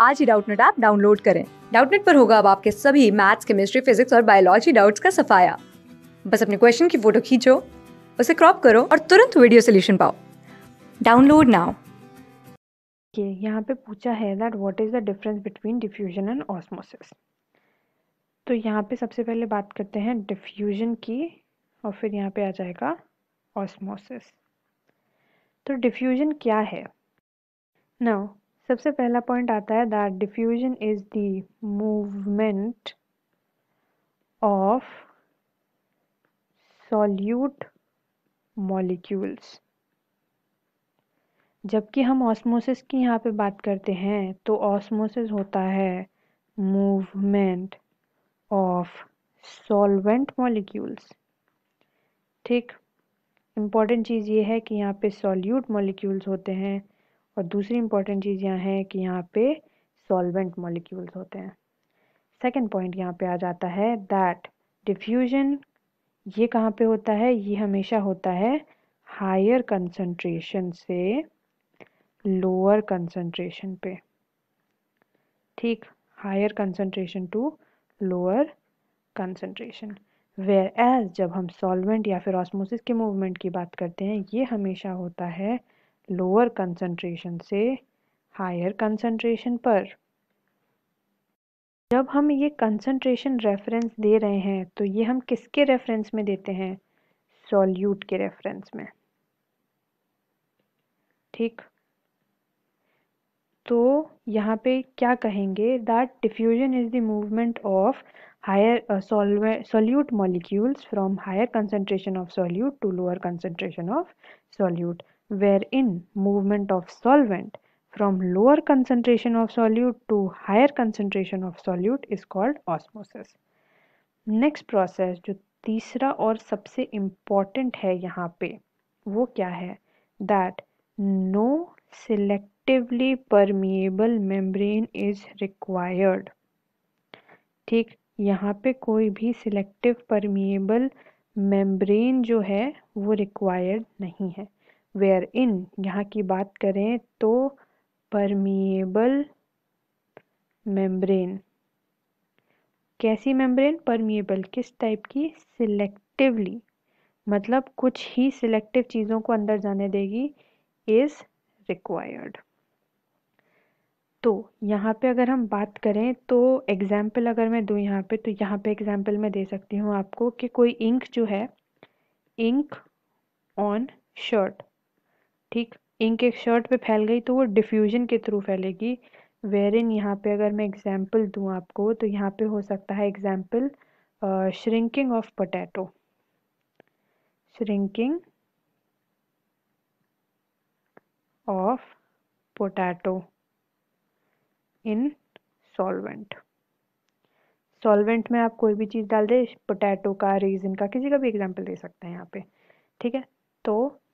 आज ही Doubtnut app download करें डाउटनेट पर होगा अब आपके सभी मैथ्स केमिस्ट्री फिजिक्स और बायोलॉजी डाउट्स का सफाया बस अपने क्वेश्चन की फोटो खींचो उसे क्रॉप करो और तुरंत वीडियो सोल्यूशन पाओ डाउनलोड नाउ यहाँ पे पूछा है that what is the difference between diffusion and osmosis तो यहाँ पे सबसे पहले बात करते हैं डिफ्यूजन की और फिर यहाँ पे आ जाएगा ऑस्मोसिस तो डिफ्यूजन क्या है नाउ सबसे पहला पॉइंट आता है that diffusion is the movement of solute molecules जबकि हम ऑस्मोसिस की यहाँ पे बात करते हैं तो ऑस्मोसिस होता है मूवमेंट ऑफ सॉल्वेंट मॉलिक्यूल्स ठीक इम्पॉर्टेंट चीज़ ये है कि यहाँ पे सॉल्यूट मॉलिक्यूल्स होते हैं और दूसरी इंपॉर्टेंट चीज़ यहाँ है कि यहाँ पे सॉल्वेंट मॉलिक्यूल्स होते हैं सेकेंड पॉइंट यहाँ पे आ जाता है दैट डिफ्यूजन ये कहाँ पे होता है ये हमेशा होता है हायर कंसंट्रेशन से लोअर कंसंट्रेशन पे ठीक higher concentration to lower concentration whereas एज जब हम सॉल्वेंट या फिर ऑस्मोसिस के मूवमेंट की बात करते हैं ये हमेशा होता है लोअर कंसंट्रेशन से हायर कंसंट्रेशन पर जब हम ये कंसंट्रेशन रेफरेंस दे रहे हैं तो ये हम किसके रेफरेंस में देते हैं सॉल्यूट के रेफरेंस में ठीक तो यहाँ पे क्या कहेंगे that diffusion is the movement of higher solute molecules from higher concentration of solute to lower concentration of solute wherein movement of solvent from lower concentration of solute to higher concentration of solute is called osmosis. Next process जो तीसरा और सबसे important है यहाँ पे वो क्या है that no selectively permeable membrane is required ठीक यहाँ पे कोई भी सिलेक्टिव परमिएबल मेम्ब्रेन जो है वो रिक्वायर्ड नहीं है इन यहाँ की बात करें तो परमिएबल मेम्ब्रेन कैसी मेम्ब्रेन परमिएबल किस टाइप की सिलेक्टिवली मतलब कुछ ही सिलेक्टिव चीज़ों को अंदर जाने देगी इज़ रिक्वायर्ड तो यहाँ पे अगर हम बात करें तो एग्ज़ाम्पल अगर मैं दूँ यहाँ पे तो यहाँ पे एग्ज़ाम्पल मैं दे सकती हूँ आपको कि कोई इंक जो है इंक ऑन शर्ट ठीक इंक एक शर्ट पे फैल गई तो वो डिफ्यूजन के थ्रू फैलेगी वेर इन यहाँ पे अगर मैं एग्जाम्पल दूँ आपको तो यहाँ पे हो सकता है example shrinking of potato shrinking of potato in solvent solvent में आप कोई भी चीज़ डाल दें पोटैटो का रेजिन का किसी का भी एग्जाम्पल दे सकते हैं यहाँ पे ठीक है तो